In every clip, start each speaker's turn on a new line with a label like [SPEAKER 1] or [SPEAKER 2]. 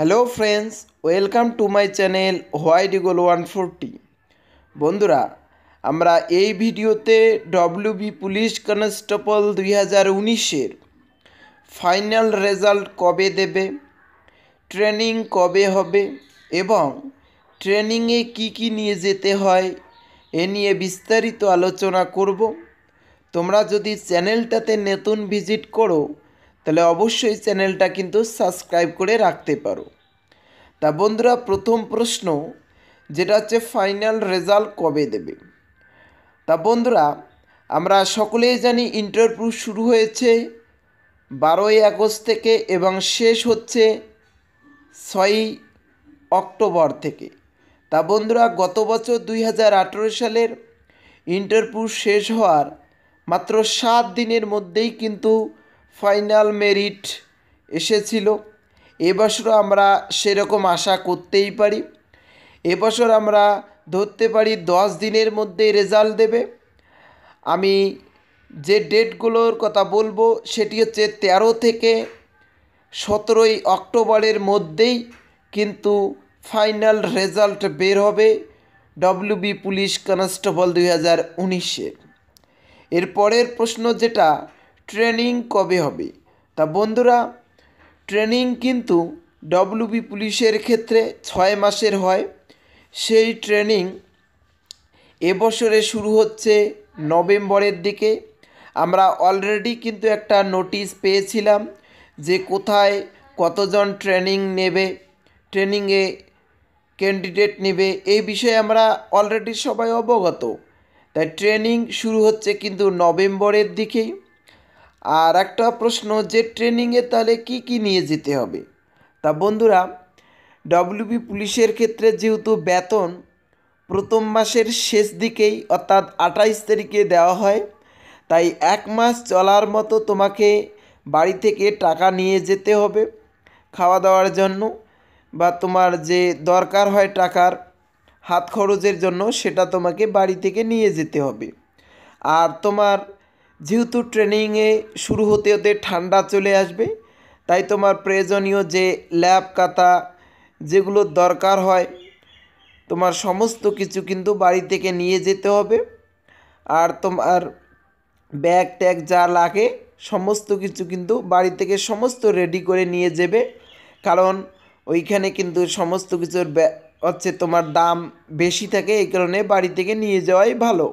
[SPEAKER 1] hello friends welcome to my channel হোয়াই ডিগোল one forty বন্ধুরা আমরা এই ভিডিওতে ডব্লিউবি পুলিশ কনস্টেবল দুই হাজার উনিশের ফাইনাল রেজাল্ট কবে দেবে ট্রেনিং কবে হবে এবং ট্রেনিংয়ে কি কি নিয়ে যেতে হয় এ নিয়ে বিস্তারিত আলোচনা করব তোমরা যদি চ্যানেলটাতে নতুন ভিজিট করো তাহলে অবশ্যই চ্যানেলটা কিন্তু সাবস্ক্রাইব করে রাখতে পারো তা বন্ধুরা প্রথম প্রশ্ন যেটা হচ্ছে ফাইনাল রেজাল্ট কবে দেবে তা বন্ধুরা আমরা সকলেই জানি ইন্টারভিউ শুরু হয়েছে বারোই আগস্ট থেকে এবং শেষ হচ্ছে ছয়ই অক্টোবর থেকে তা বন্ধুরা গত বছর দুই সালের ইন্টারভিউ শেষ হওয়ার মাত্র সাত দিনের মধ্যেই কিন্তু ফাইনাল মেরিট এসেছিল এবছরও আমরা সেরকম আশা করতেই পারি এবছর আমরা ধরতে পারি দশ দিনের মধ্যে রেজাল্ট দেবে আমি যে ডেটগুলোর কথা বলবো সেটি হচ্ছে তেরো থেকে সতেরোই অক্টোবরের মধ্যেই কিন্তু ফাইনাল রেজাল্ট বের হবে ডব্লিউবি পুলিশ কনস্টেবল দুই হাজার উনিশের এরপরের প্রশ্ন যেটা ট্রেনিং কবে হবে তা বন্ধুরা ট্রেনিং কিন্তু ডব্লিউবি পুলিশের ক্ষেত্রে ছয় মাসের হয় সেই ট্রেনিং এবছরে শুরু হচ্ছে নভেম্বরের দিকে আমরা অলরেডি কিন্তু একটা নোটিশ পেয়েছিলাম যে কোথায় কতজন ট্রেনিং নেবে ট্রেনিংয়ে ক্যান্ডিডেট নেবে এই বিষয়ে আমরা অলরেডি সবাই অবগত তাই ট্রেনিং শুরু হচ্ছে কিন্তু নভেম্বরের দিকেই আর একটা প্রশ্ন যে ট্রেনিংয়ে তাহলে কি কি নিয়ে যেতে হবে তা বন্ধুরা ডব্লিউবি পুলিশের ক্ষেত্রে যেহেতু বেতন প্রথম মাসের শেষ দিকেই অর্থাৎ আঠাইশ তারিখে দেওয়া হয় তাই এক মাস চলার মতো তোমাকে বাড়ি থেকে টাকা নিয়ে যেতে হবে খাওয়া দাওয়ার জন্য বা তোমার যে দরকার হয় টাকার হাত খরচের জন্য সেটা তোমাকে বাড়ি থেকে নিয়ে যেতে হবে আর তোমার যেহেতু ট্রেনিংয়ে শুরু হতে হতে ঠান্ডা চলে আসবে তাই তোমার প্রয়োজনীয় যে ল্যাব কাতা যেগুলো দরকার হয় তোমার সমস্ত কিছু কিন্তু বাড়ি থেকে নিয়ে যেতে হবে আর তোমার ব্যাগ ট্যাগ যা লাগে সমস্ত কিছু কিন্তু বাড়ি থেকে সমস্ত রেডি করে নিয়ে যাবে কারণ ওইখানে কিন্তু সমস্ত কিছুর হচ্ছে তোমার দাম বেশি থাকে এই কারণে বাড়ি থেকে নিয়ে যাওয়াই ভালো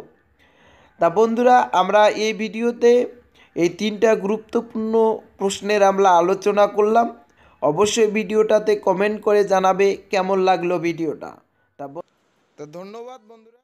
[SPEAKER 1] তা বন্ধুরা আমরা এই ভিডিওতে এই তিনটা গুরুত্বপূর্ণ প্রশ্নের আমরা আলোচনা করলাম অবশ্যই ভিডিওটাতে কমেন্ট করে জানাবে কেমন লাগলো ভিডিওটা তা ধন্যবাদ বন্ধুরা